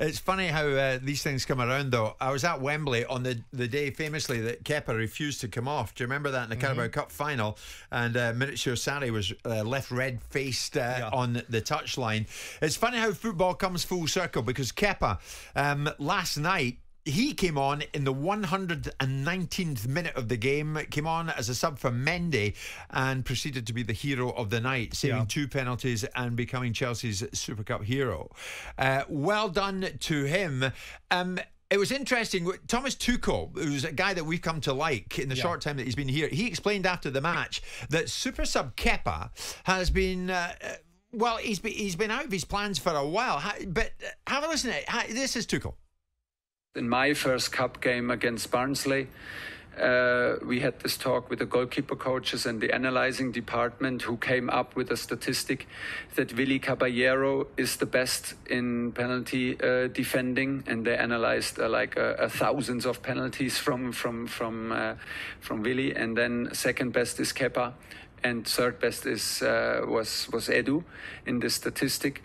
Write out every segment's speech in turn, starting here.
It's funny how uh, these things come around, though. I was at Wembley on the, the day famously that Kepper refused to come off. Do you remember that in the mm-hmm. Carabao Cup final? And uh, Maurizio Sari was uh, left red faced uh, yeah. on the touchline. It's funny how football comes full circle because Kepper um, last night he came on in the 119th minute of the game, came on as a sub for Mendy, and proceeded to be the hero of the night, saving yeah. two penalties and becoming Chelsea's Super Cup hero. Uh, well done to him. Um, it was interesting. Thomas Tuchel, who's a guy that we've come to like in the yeah. short time that he's been here, he explained after the match that super sub Kepa has been. Uh, well, he's been, he's been out of his plans for a while, but uh, have a listen. This is Tuchel. In my first cup game against Barnsley, uh, we had this talk with the goalkeeper coaches and the analyzing department who came up with a statistic that Willy Caballero is the best in penalty uh, defending and they analyzed uh, like uh, uh, thousands of penalties from from from uh, from Willy and then second best is Kepa and third best is was was Edu in this statistic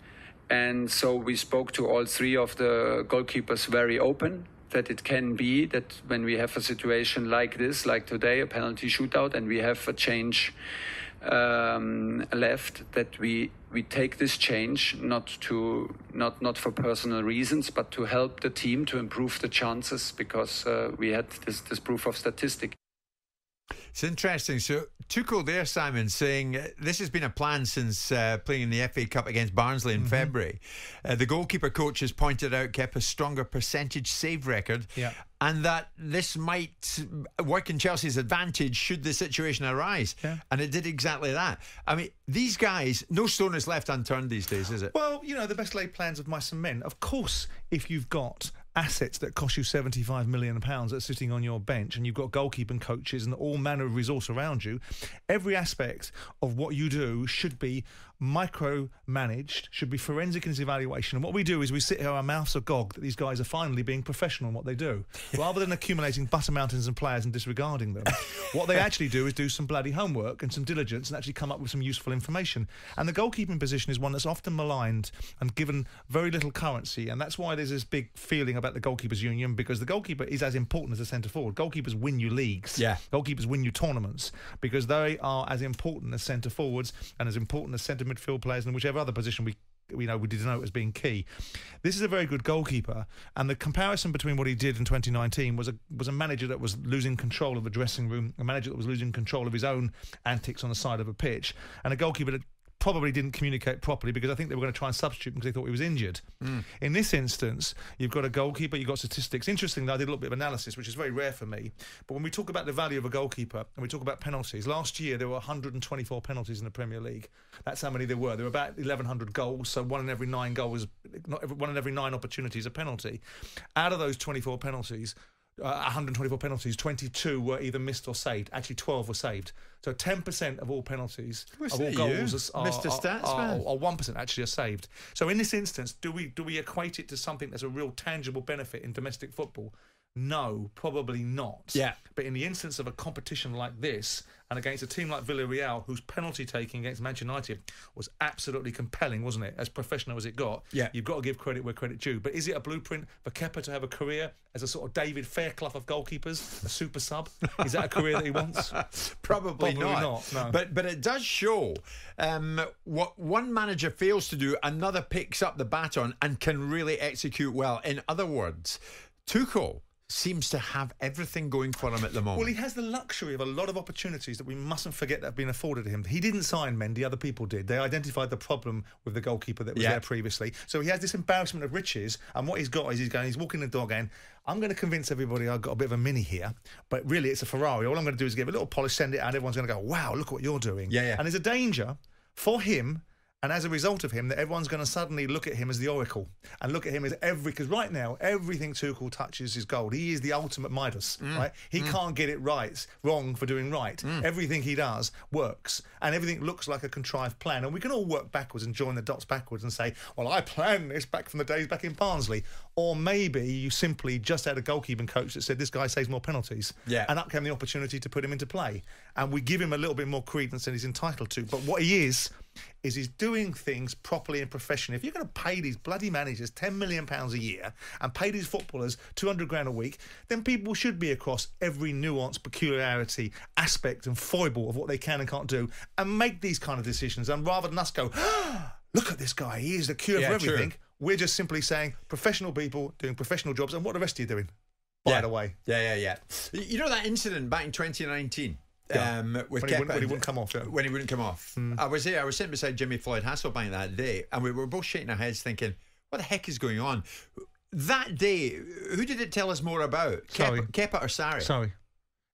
and so we spoke to all three of the goalkeepers very open that it can be that when we have a situation like this, like today, a penalty shootout, and we have a change um, left, that we we take this change not to not not for personal reasons, but to help the team to improve the chances because uh, we had this this proof of statistic. It's interesting. So Tuchel there, Simon, saying uh, this has been a plan since uh, playing in the FA Cup against Barnsley in mm -hmm. February. Uh, the goalkeeper coach has pointed out Kepa's stronger percentage save record. Yeah. And that this might work in Chelsea's advantage should the situation arise. Yeah. And it did exactly that. I mean, these guys, no stone is left unturned these days, is it? Well, you know, the best laid plans of mice and men. Of course, if you've got assets that cost you 75 million pounds that's sitting on your bench and you've got goalkeeping coaches and all manner of resource around you every aspect of what you do should be micromanaged, should be forensic in its evaluation. And what we do is we sit here, our mouths agog that these guys are finally being professional in what they do. Rather than accumulating butter mountains and players and disregarding them, what they actually do is do some bloody homework and some diligence and actually come up with some useful information. And the goalkeeping position is one that's often maligned and given very little currency. And that's why there's this big feeling about the goalkeepers union because the goalkeeper is as important as the centre forward. Goalkeepers win you leagues. Yeah. Goalkeepers win you tournaments because they are as important as centre forwards and as important as centre midfield players and whichever other position we you know, we did know it as being key. This is a very good goalkeeper, and the comparison between what he did in 2019 was a was a manager that was losing control of the dressing room, a manager that was losing control of his own antics on the side of a pitch, and a goalkeeper that probably didn't communicate properly because I think they were going to try and substitute him because they thought he was injured. Mm. In this instance, you've got a goalkeeper, you've got statistics. Interestingly, I did a little bit of analysis, which is very rare for me. But when we talk about the value of a goalkeeper and we talk about penalties, last year there were 124 penalties in the Premier League. That's how many there were. There were about 1,100 goals, so one in every nine goals, not every, one in every nine opportunities a penalty. Out of those 24 penalties, uh, 124 penalties, 22 were either missed or saved. Actually, 12 were saved. So 10% of all penalties, of all goals, are, Mr. Stats, are, are, are, 1% actually are saved. So in this instance, do we do we equate it to something that's a real tangible benefit in domestic football? No, probably not. Yeah. But in the instance of a competition like this, and against a team like Villarreal, whose penalty taking against Manchester United was absolutely compelling, wasn't it? As professional as it got, yeah. you've got to give credit where credit due. But is it a blueprint for Kepper to have a career as a sort of David Fairclough of goalkeepers, a super sub? Is that a career that he wants? Probably, Probably not. not no. But but it does show um, what one manager fails to do, another picks up the baton and can really execute well. In other words, Tuchel seems to have everything going for him at the moment. Well, he has the luxury of a lot of opportunities that we mustn't forget that have been afforded to him. He didn't sign Mendy, other people did. They identified the problem with the goalkeeper that was yeah. there previously. So he has this embarrassment of riches, and what he's got is he's going, he's walking the dog, and I'm going to convince everybody I've got a bit of a mini here, but really it's a Ferrari. All I'm going to do is give it a little polish, send it out, everyone's going to go, wow, look what you're doing. Yeah, yeah. And there's a danger for him and as a result of him, that everyone's going to suddenly look at him as the oracle and look at him as every because right now everything Tuchel touches is gold. He is the ultimate Midas, mm. right? He mm. can't get it right, wrong for doing right. Mm. Everything he does works, and everything looks like a contrived plan. And we can all work backwards and join the dots backwards and say, "Well, I planned this back from the days back in Barnsley," or maybe you simply just had a goalkeeping coach that said this guy saves more penalties, yeah. and up came the opportunity to put him into play, and we give him a little bit more credence than he's entitled to. But what he is is he's doing things properly and professionally. If you're going to pay these bloody managers ten million pounds a year and pay these footballers two hundred grand a week, then people should be across every nuance, peculiarity, aspect, and foible of what they can and can't do, and make these kind of decisions. And rather than us go, ah, look at this guy, he is the cure yeah, for everything. True. We're just simply saying professional people doing professional jobs, and what the rest of you doing? By yeah. the way, yeah, yeah, yeah. You know that incident back in 2019 yeah. Um, with when, Kepa, he when, he wouldn't come off, yeah. when he wouldn't come off. Mm. I was there. I was sitting beside Jimmy Floyd Hasselbank that day, and we were both shaking our heads, thinking, "What the heck is going on?" That day, who did it tell us more about? Sorry. Kepa, Kepa or Sari? Sorry.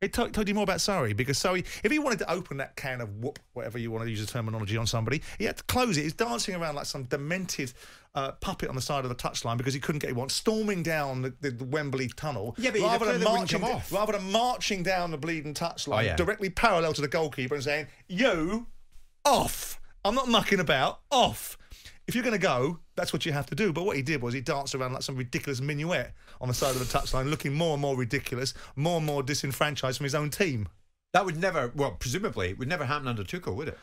It told, told you more about sorry because sorry, if he wanted to open that can of whoop, whatever you want to use the terminology on somebody, he had to close it. He's dancing around like some demented uh, puppet on the side of the touchline because he couldn't get one, storming down the, the, the Wembley tunnel. Yeah, but rather than marching, off. rather than marching down the bleeding touchline oh, yeah. directly parallel to the goalkeeper and saying, "You off." I'm not mucking about. Off if you're going to go, that's what you have to do. But what he did was he danced around like some ridiculous minuet on the side of the touchline, looking more and more ridiculous, more and more disenfranchised from his own team. That would never, well, presumably, it would never happen under Tuchel, would it?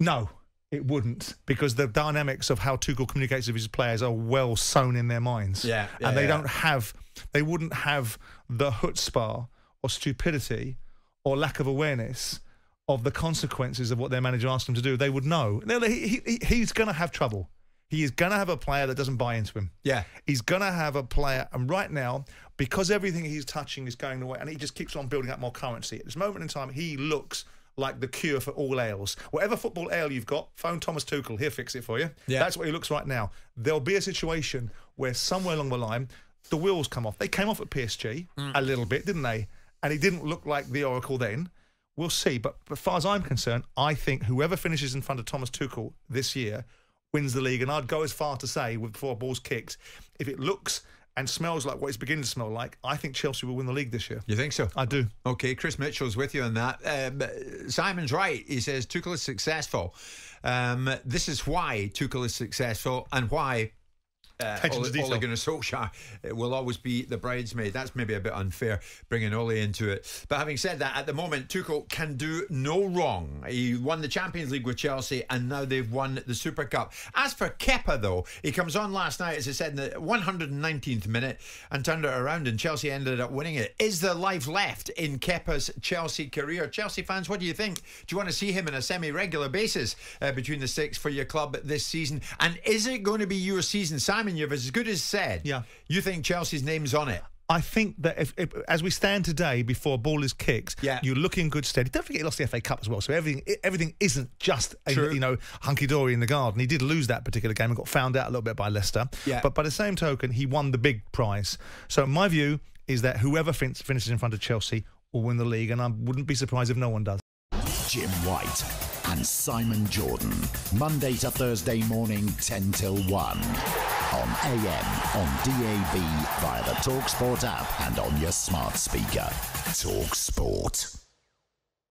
No, it wouldn't, because the dynamics of how Tuchel communicates with his players are well sewn in their minds. Yeah, yeah and they yeah. don't have, they wouldn't have the chutzpah or stupidity or lack of awareness of the consequences of what their manager asked them to do. They would know. He, he, he's going to have trouble. He is going to have a player that doesn't buy into him. Yeah. He's going to have a player. And right now, because everything he's touching is going away and he just keeps on building up more currency, at this moment in time, he looks like the cure for all ails. Whatever football ail you've got, phone Thomas Tuchel. He'll fix it for you. Yeah. That's what he looks right now. There'll be a situation where somewhere along the line, the wheels come off. They came off at PSG mm. a little bit, didn't they? And he didn't look like the Oracle then. We'll see. But as far as I'm concerned, I think whoever finishes in front of Thomas Tuchel this year wins the league. And I'd go as far to say, before a ball's kicked, if it looks and smells like what it's beginning to smell like, I think Chelsea will win the league this year. You think so? I do. Okay, Chris Mitchell's with you on that. Um, Simon's right. He says Tuchel is successful. Um, this is why Tuchel is successful and why uh, Oli, Ole Gunnar Solskjaer uh, will always be the bridesmaid. That's maybe a bit unfair bringing Ole into it. But having said that, at the moment, Tuchel can do no wrong. He won the Champions League with Chelsea and now they've won the Super Cup. As for Kepa, though, he comes on last night, as I said, in the 119th minute and turned it around and Chelsea ended up winning it. Is there life left in Kepa's Chelsea career? Chelsea fans, what do you think? Do you want to see him on a semi regular basis uh, between the six for your club this season? And is it going to be your season, Simon? you you as good as said. Yeah. You think Chelsea's name's on it. I think that if, if, as we stand today, before a ball is kicked, yeah. you look in good stead. Don't forget he lost the FA Cup as well, so everything everything isn't just a, you know hunky dory in the garden. He did lose that particular game and got found out a little bit by Leicester. Yeah. But by the same token, he won the big prize. So my view is that whoever fin finishes in front of Chelsea will win the league, and I wouldn't be surprised if no one does. Jim White and Simon Jordan, Monday to Thursday morning, ten till one on AM, on DAB, via the TalkSport app, and on your smart speaker. TalkSport.